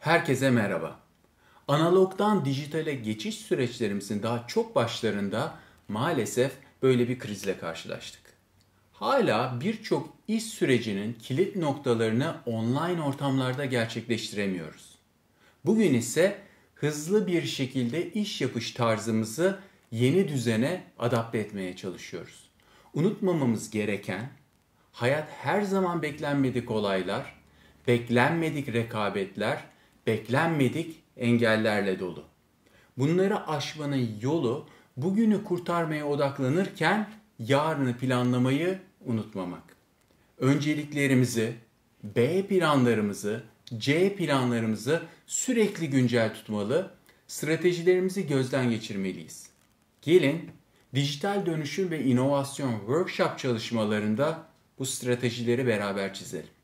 Herkese merhaba. Analogdan dijitale geçiş süreçlerimizin daha çok başlarında maalesef böyle bir krizle karşılaştık. Hala birçok iş sürecinin kilit noktalarını online ortamlarda gerçekleştiremiyoruz. Bugün ise hızlı bir şekilde iş yapış tarzımızı yeni düzene adapte etmeye çalışıyoruz. Unutmamamız gereken hayat her zaman beklenmedik olaylar, beklenmedik rekabetler beklenmedik engellerle dolu. Bunları aşmanın yolu bugünü kurtarmaya odaklanırken yarını planlamayı unutmamak. Önceliklerimizi, B planlarımızı, C planlarımızı sürekli güncel tutmalı, stratejilerimizi gözden geçirmeliyiz. Gelin dijital dönüşüm ve inovasyon workshop çalışmalarında bu stratejileri beraber çizelim.